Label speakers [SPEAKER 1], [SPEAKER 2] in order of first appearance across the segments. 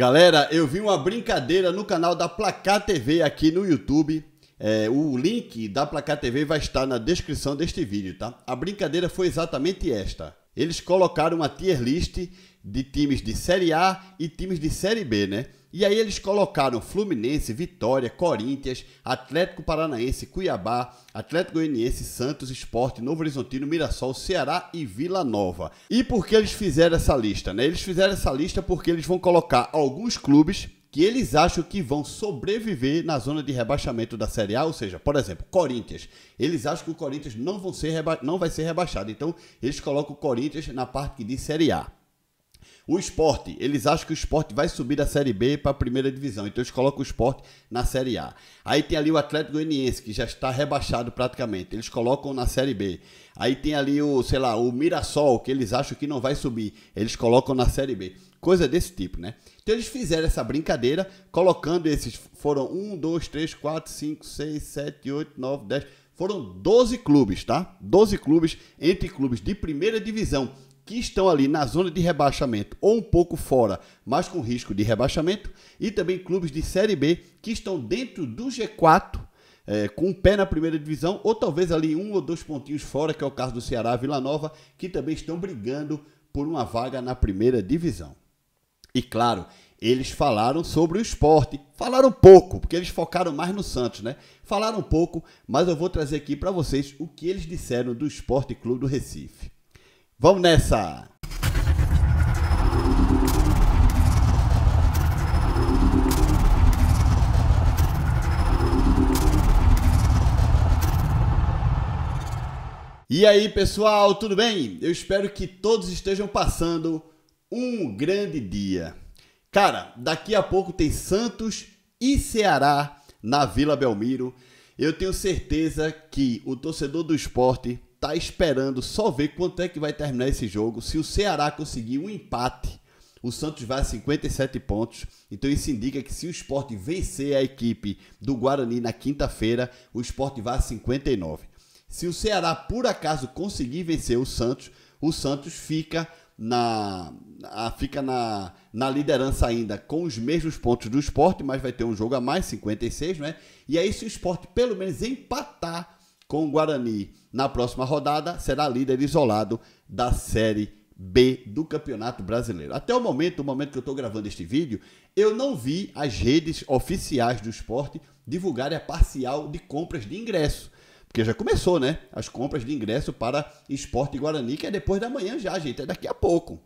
[SPEAKER 1] Galera, eu vi uma brincadeira no canal da Placar TV aqui no YouTube. É, o link da Placar TV vai estar na descrição deste vídeo, tá? A brincadeira foi exatamente esta. Eles colocaram uma tier list de times de Série A e times de Série B, né? E aí eles colocaram Fluminense, Vitória, Corinthians, Atlético Paranaense, Cuiabá, Atlético Goianiense, Santos, Esporte, Novo Horizontino, Mirassol, Ceará e Vila Nova. E por que eles fizeram essa lista? Né? Eles fizeram essa lista porque eles vão colocar alguns clubes que eles acham que vão sobreviver na zona de rebaixamento da Série A, ou seja, por exemplo, Corinthians. Eles acham que o Corinthians não, vão ser não vai ser rebaixado, então eles colocam o Corinthians na parte de Série A. O esporte, eles acham que o esporte vai subir da Série B para a primeira divisão, então eles colocam o esporte na Série A. Aí tem ali o Atlético Goianiense, que já está rebaixado praticamente, eles colocam na Série B. Aí tem ali o, sei lá, o Mirassol, que eles acham que não vai subir, eles colocam na Série B. Coisa desse tipo, né? Então eles fizeram essa brincadeira, colocando esses, foram 1, 2, 3, 4, 5, 6, 7, 8, 9, 10... Foram 12 clubes, tá? 12 clubes, entre clubes de primeira divisão que estão ali na zona de rebaixamento ou um pouco fora, mas com risco de rebaixamento, e também clubes de Série B que estão dentro do G4 é, com um pé na primeira divisão, ou talvez ali um ou dois pontinhos fora, que é o caso do Ceará Vila Nova, que também estão brigando por uma vaga na primeira divisão. E claro, eles falaram sobre o esporte. Falaram pouco, porque eles focaram mais no Santos, né? Falaram pouco, mas eu vou trazer aqui para vocês o que eles disseram do Esporte Clube do Recife. Vamos nessa! E aí, pessoal, tudo bem? Eu espero que todos estejam passando um grande dia. Cara, daqui a pouco tem Santos e Ceará na Vila Belmiro. Eu tenho certeza que o torcedor do esporte tá esperando só ver quanto é que vai terminar esse jogo. Se o Ceará conseguir um empate, o Santos vai a 57 pontos. Então isso indica que se o esporte vencer a equipe do Guarani na quinta-feira, o esporte vai a 59. Se o Ceará por acaso conseguir vencer o Santos, o Santos fica na, fica na, na liderança ainda com os mesmos pontos do esporte, mas vai ter um jogo a mais, 56, é né? E aí, se o esporte pelo menos empatar com o Guarani na próxima rodada, será líder isolado da Série B do Campeonato Brasileiro. Até o momento, o momento que eu estou gravando este vídeo, eu não vi as redes oficiais do esporte divulgarem a parcial de compras de ingresso. Porque já começou, né? As compras de ingresso para Esporte Guarani, que é depois da manhã já, gente. É daqui a pouco.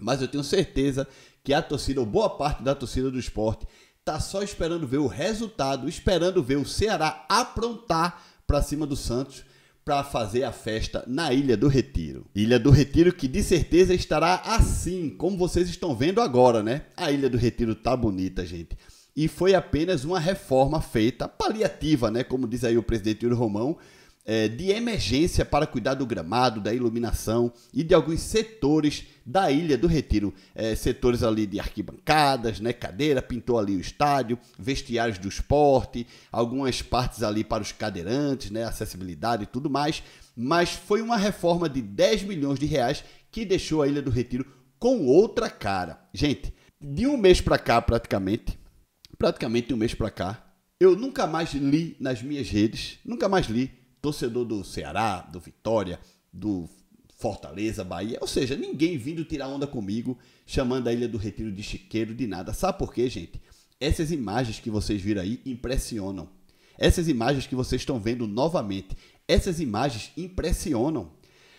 [SPEAKER 1] Mas eu tenho certeza que a torcida, ou boa parte da torcida do esporte, tá só esperando ver o resultado, esperando ver o Ceará aprontar para cima do Santos para fazer a festa na Ilha do Retiro. Ilha do Retiro que de certeza estará assim, como vocês estão vendo agora, né? A Ilha do Retiro tá bonita, gente. E foi apenas uma reforma feita paliativa, né, como diz aí o presidente Yuri Romão, é, de emergência para cuidar do gramado, da iluminação e de alguns setores da Ilha do Retiro. É, setores ali de arquibancadas, né, cadeira, pintou ali o estádio, vestiários do esporte, algumas partes ali para os cadeirantes, né, acessibilidade e tudo mais. Mas foi uma reforma de 10 milhões de reais que deixou a Ilha do Retiro com outra cara. Gente, de um mês para cá praticamente, praticamente um mês para cá, eu nunca mais li nas minhas redes, nunca mais li torcedor do Ceará, do Vitória, do Fortaleza, Bahia. Ou seja, ninguém vindo tirar onda comigo, chamando a Ilha do Retiro de Chiqueiro, de nada. Sabe por quê, gente? Essas imagens que vocês viram aí impressionam. Essas imagens que vocês estão vendo novamente, essas imagens impressionam.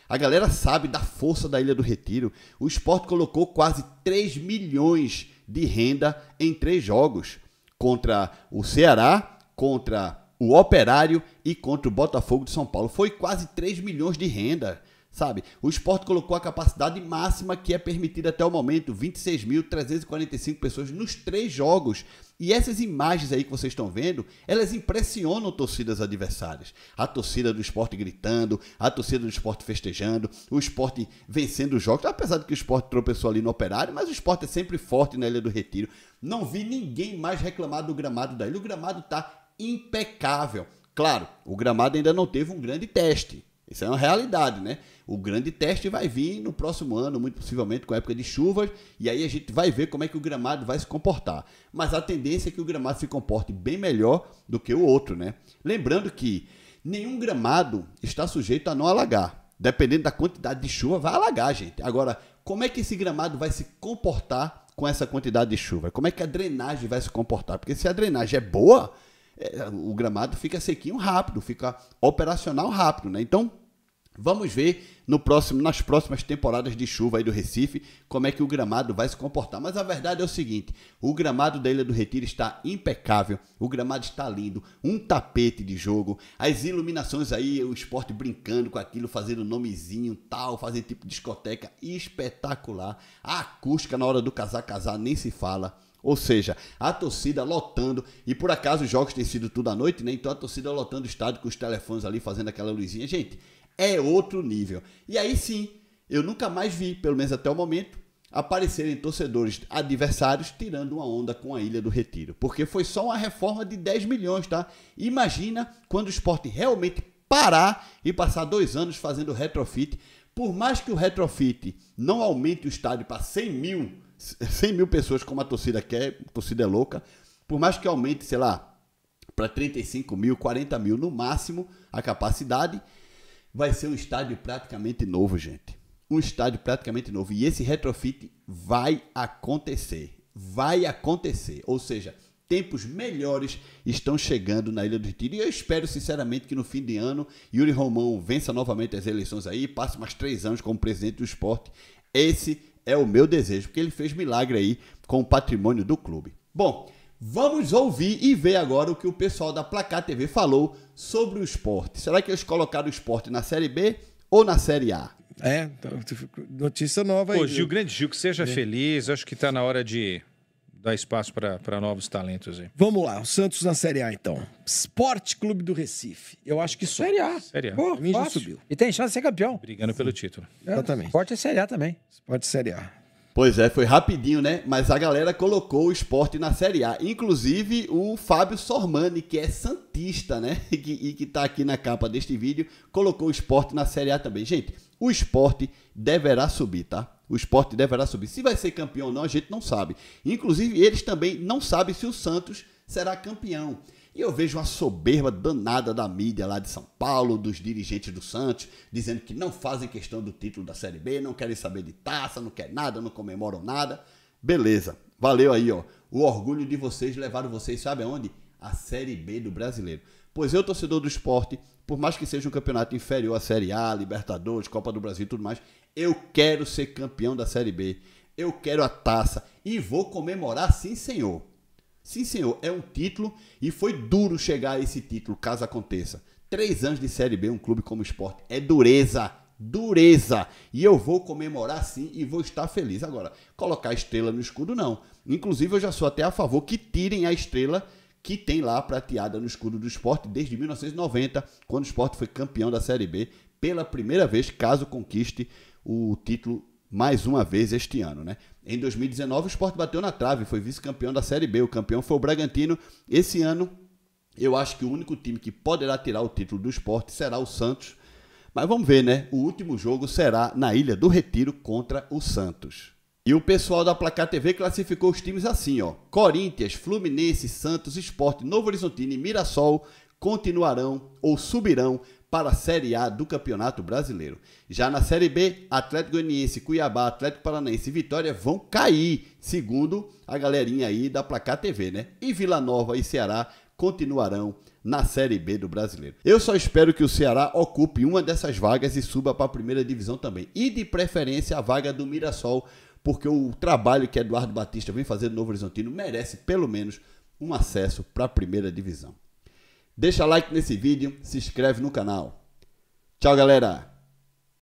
[SPEAKER 1] A galera sabe da força da Ilha do Retiro. O esporte colocou quase 3 milhões de renda em três jogos contra o Ceará, contra o Operário e contra o Botafogo de São Paulo. Foi quase 3 milhões de renda, sabe? O esporte colocou a capacidade máxima que é permitida até o momento, 26.345 pessoas nos três jogos. E essas imagens aí que vocês estão vendo, elas impressionam torcidas adversárias. A torcida do esporte gritando, a torcida do esporte festejando, o esporte vencendo os jogos. Apesar de que o esporte tropeçou ali no operário, mas o esporte é sempre forte na Ilha do Retiro. Não vi ninguém mais reclamar do gramado daí O gramado tá impecável. Claro, o gramado ainda não teve um grande teste. Isso é uma realidade, né? O grande teste vai vir no próximo ano, muito possivelmente com a época de chuvas, e aí a gente vai ver como é que o gramado vai se comportar. Mas a tendência é que o gramado se comporte bem melhor do que o outro, né? Lembrando que nenhum gramado está sujeito a não alagar. Dependendo da quantidade de chuva, vai alagar, gente. Agora, como é que esse gramado vai se comportar com essa quantidade de chuva? Como é que a drenagem vai se comportar? Porque se a drenagem é boa, é, o gramado fica sequinho rápido, fica operacional rápido, né? Então, Vamos ver no próximo, nas próximas temporadas de chuva aí do Recife como é que o gramado vai se comportar. Mas a verdade é o seguinte: o gramado da Ilha do Retiro está impecável, o gramado está lindo, um tapete de jogo, as iluminações aí, o esporte brincando com aquilo, fazendo nomezinho tal, fazendo tipo discoteca espetacular. A acústica na hora do casar casar nem se fala. Ou seja, a torcida lotando, e por acaso os jogos têm sido tudo à noite, né? Então a torcida lotando o estádio com os telefones ali fazendo aquela luzinha. Gente, é outro nível. E aí sim, eu nunca mais vi, pelo menos até o momento, aparecerem torcedores adversários tirando uma onda com a Ilha do Retiro. Porque foi só uma reforma de 10 milhões, tá? Imagina quando o esporte realmente parar e passar dois anos fazendo retrofit. Por mais que o retrofit não aumente o estádio para 100 mil 100 mil pessoas como a torcida quer, a torcida é louca, por mais que aumente, sei lá, para 35 mil, 40 mil no máximo a capacidade, vai ser um estádio praticamente novo, gente. Um estádio praticamente novo. E esse retrofit vai acontecer. Vai acontecer. Ou seja, tempos melhores estão chegando na Ilha do Retiro. E eu espero, sinceramente, que no fim de ano Yuri Romão vença novamente as eleições aí, passe mais três anos como presidente do esporte. Esse é o meu desejo, porque ele fez milagre aí com o patrimônio do clube. Bom, Vamos ouvir e ver agora o que o pessoal da Placar TV falou sobre o esporte. Será que eles colocaram o esporte na Série B ou na Série A? É, então, notícia nova aí. Pô, Gil, grande Gil, que seja é. feliz. Acho que está na hora de dar espaço para novos talentos aí. Vamos lá, o Santos na Série A então. Sport Clube do Recife. Eu acho que só. Série A. Série A. Pô, já subiu. E tem chance de ser campeão. Brigando Sim. pelo título. É, Exatamente. Sport é Série A também. Sport Série A. Pois é, foi rapidinho, né? Mas a galera colocou o esporte na Série A. Inclusive o Fábio Sormani, que é Santista, né? E que, e que tá aqui na capa deste vídeo, colocou o esporte na Série A também. Gente, o esporte deverá subir, tá? O esporte deverá subir. Se vai ser campeão ou não, a gente não sabe. Inclusive, eles também não sabem se o Santos será campeão. E eu vejo uma soberba danada da mídia lá de São Paulo, dos dirigentes do Santos, dizendo que não fazem questão do título da Série B, não querem saber de taça, não querem nada, não comemoram nada. Beleza, valeu aí, ó. O orgulho de vocês levaram vocês, sabe aonde? A Série B do brasileiro. Pois eu, torcedor do esporte, por mais que seja um campeonato inferior à Série A, Libertadores, Copa do Brasil e tudo mais, eu quero ser campeão da Série B. Eu quero a taça e vou comemorar, sim, senhor. Sim, senhor, é um título e foi duro chegar a esse título, caso aconteça. Três anos de Série B, um clube como o esporte, é dureza, dureza. E eu vou comemorar sim e vou estar feliz. Agora, colocar a estrela no escudo, não. Inclusive, eu já sou até a favor que tirem a estrela que tem lá prateada no escudo do esporte desde 1990, quando o esporte foi campeão da Série B pela primeira vez, caso conquiste o título mais uma vez este ano, né? Em 2019 o Sport bateu na trave, foi vice-campeão da Série B, o campeão foi o Bragantino. Esse ano eu acho que o único time que poderá tirar o título do Sport será o Santos. Mas vamos ver, né? O último jogo será na Ilha do Retiro contra o Santos. E o pessoal da Placar TV classificou os times assim, ó. Corinthians, Fluminense, Santos, Esporte, Novo Horizontino e Mirassol continuarão ou subirão para a Série A do Campeonato Brasileiro. Já na Série B, Atlético Goianiense, Cuiabá, Atlético Paranaense e Vitória vão cair, segundo a galerinha aí da Placar TV, né? E Vila Nova e Ceará continuarão na Série B do Brasileiro. Eu só espero que o Ceará ocupe uma dessas vagas e suba para a primeira divisão também. E de preferência a vaga do Mirassol, porque o trabalho que Eduardo Batista vem fazendo no Novo Horizontino merece pelo menos um acesso para a primeira divisão. Deixa like nesse vídeo, se inscreve no canal. Tchau, galera!